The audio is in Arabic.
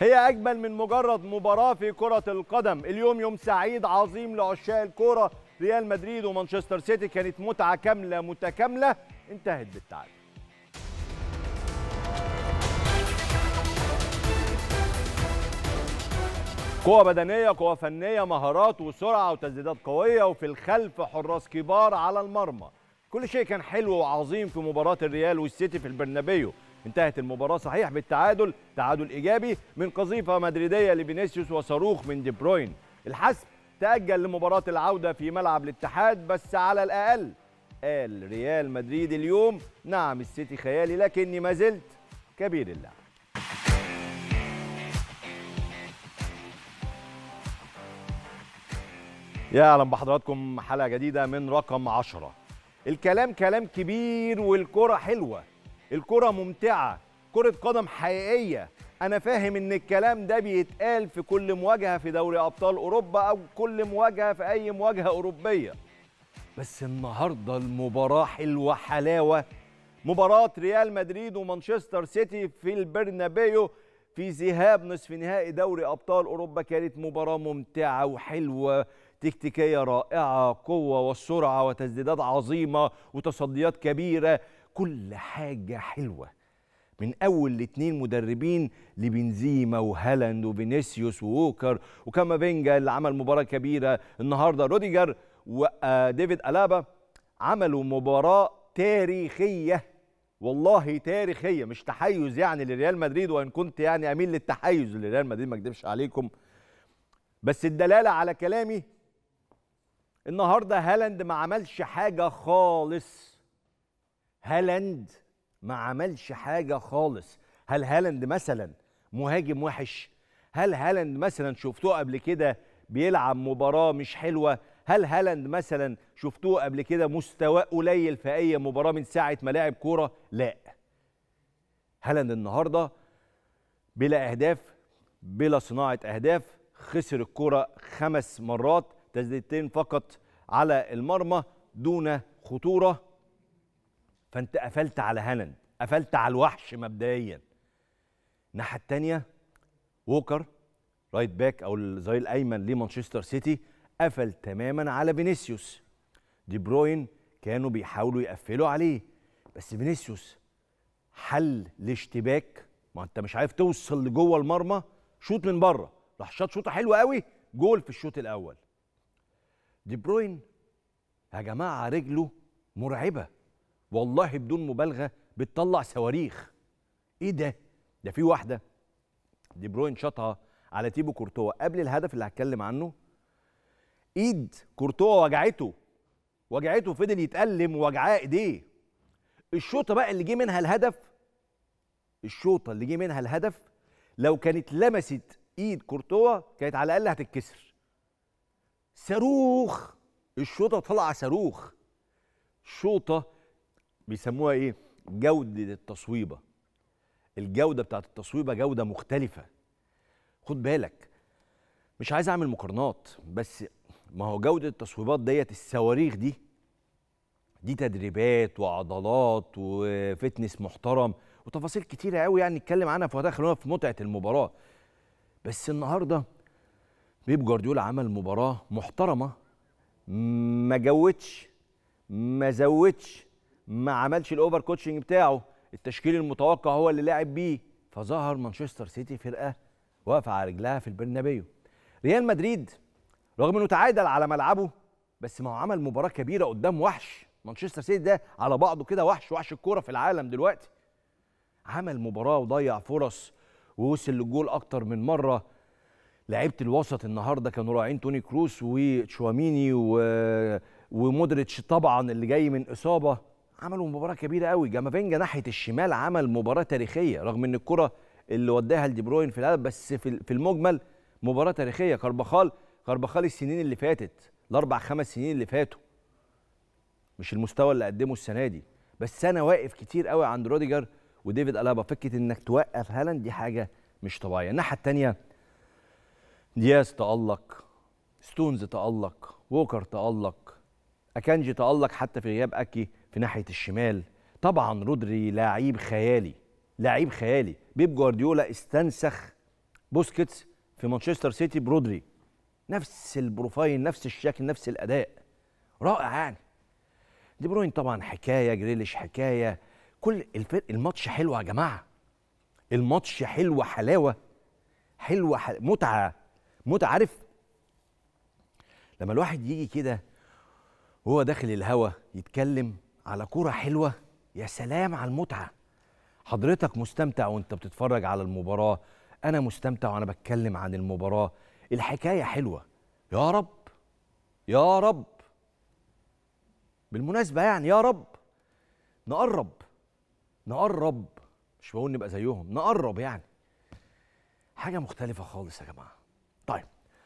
هي أجمل من مجرد مباراة في كرة القدم اليوم يوم سعيد عظيم لعشاق الكرة ريال مدريد ومانشستر سيتي كانت متعة كاملة متكاملة انتهت بالتعادل قوة بدنية قوة فنية مهارات وسرعة وتسديدات قوية وفي الخلف حراس كبار على المرمى كل شيء كان حلو وعظيم في مباراة الريال والسيتي في البرنابيو انتهت المباراة صحيح بالتعادل تعادل إيجابي من قذيفة مدريدية لفينيسيوس وصاروخ من دي بروين الحسم تأجل لمباراة العودة في ملعب الاتحاد بس على الأقل قال ريال مدريد اليوم نعم السيتي خيالي لكني ما زلت كبير اللعب يا اهلا بحضراتكم حلقه جديده من رقم 10 الكلام كلام كبير والكره حلوه الكرة ممتعة كرة قدم حقيقية أنا فاهم إن الكلام ده بيتقال في كل مواجهة في دوري أبطال أوروبا أو كل مواجهة في أي مواجهة أوروبية بس النهاردة المباراة حلوة حلاوة مباراة ريال مدريد ومانشستر سيتي في البرنابيو في ذهاب نصف نهائي دوري أبطال أوروبا كانت مباراة ممتعة وحلوة تكتيكية رائعة قوة والسرعة وتسديدات عظيمة وتصديات كبيرة كل حاجة حلوة من أول الاتنين مدربين لبنزيما وهالاند وفينيسيوس ووكر وكامافينجا اللي عمل مباراة كبيرة النهاردة روديجر وديفيد آه، ألابا عملوا مباراة تاريخية والله تاريخية مش تحيز يعني لريال مدريد وإن كنت يعني أميل للتحيز لريال مدريد ما أكدبش عليكم بس الدلالة على كلامي النهاردة هالاند ما عملش حاجة خالص هالاند ما عملش حاجه خالص هل هالاند مثلا مهاجم وحش هل هالاند مثلا شفتوه قبل كده بيلعب مباراه مش حلوه هل هالاند مثلا شفتوه قبل كده مستواه قليل في اي مباراه من ساعه ما لعب كوره لا هالاند النهارده بلا اهداف بلا صناعه اهداف خسر الكره خمس مرات تسديدتين فقط على المرمى دون خطوره فانت قفلت على هالاند قفلت على الوحش مبدئيا الناحيه الثانيه ووكر رايت باك او الظهير الايمن لمانشستر سيتي قفل تماما على فينيسيوس دي بروين كانوا بيحاولوا يقفلوا عليه بس فينيسيوس حل الاشتباك ما انت مش عارف توصل لجوه المرمى شوط من بره راح شاط شوطه حلوه قوي جول في الشوط الاول دي بروين يا جماعه رجله مرعبه والله بدون مبالغه بتطلع صواريخ ايه ده ده في واحده دي بروين شاطها على تيبو كورتوا قبل الهدف اللي هتكلم عنه ايد كورتوا وجعته وجعته فضل يتألم وجعاه ايديه الشوطه بقى اللي جه منها الهدف الشوطه اللي جه منها الهدف لو كانت لمست ايد كورتوا كانت على الاقل هتتكسر صاروخ الشوطه طالعه صاروخ شوطه بيسموها ايه جوده التصويبه الجوده بتاعت التصويبه جوده مختلفه خد بالك مش عايز اعمل مقارنات بس ما هو جوده التصويبات ديت الصواريخ دي دي تدريبات وعضلات وفتنس محترم وتفاصيل كتيره قوي يعني نتكلم عنها في خلونا في متعه المباراه بس النهارده بيب جوارديولا عمل مباراه محترمه ما جودش ما زودش ما عملش الاوفر كوتشنج بتاعه التشكيل المتوقع هو اللي لعب بيه فظهر مانشستر سيتي فرقه واقفه على رجلها في البرنابيو ريال مدريد رغم انه تعادل على ملعبه بس ما هو عمل مباراه كبيره قدام وحش مانشستر سيتي ده على بعضه كده وحش وحش الكوره في العالم دلوقتي عمل مباراه وضيع فرص ووصل للجول اكتر من مره لعيبه الوسط النهارده كانوا راعين توني كروس وتشواميني و... ومودريتش طبعا اللي جاي من اصابه عملوا مباراه كبيره قوي جامافينجا ناحيه الشمال عمل مباراه تاريخيه رغم ان الكره اللي وداها لدي بروين في الهدف بس في المجمل مباراه تاريخيه كربخال كربخال السنين اللي فاتت الاربع خمس سنين اللي فاتوا مش المستوى اللي قدمه السنه دي بس انا واقف كتير قوي عند روديجر وديفيد الابا فكره انك توقف هالاند دي حاجه مش طبيعيه الناحيه الثانيه دياز تالق ستونز تالق ووكر تالق اكانجي تالق حتى في غياب اكي في ناحيه الشمال طبعا رودري لعيب خيالي لعيب خيالي بيب جوارديولا استنسخ بوسكيتس في مانشستر سيتي برودري نفس البروفايل نفس الشكل نفس الاداء رائع يعني دي بروين طبعا حكايه جريليش حكايه كل الفرق الماتش حلو يا جماعه الماتش حلو حلاوه حلوه حل... متعه متعه عارف لما الواحد يجي كده وهو داخل الهوا يتكلم على كرة حلوة يا سلام على المتعة حضرتك مستمتع وانت بتتفرج على المباراة أنا مستمتع وأنا بتكلم عن المباراة الحكاية حلوة يا رب يا رب بالمناسبة يعني يا رب نقرب نقرب مش بقول نبقى زيهم نقرب يعني حاجة مختلفة خالص يا جماعة طيب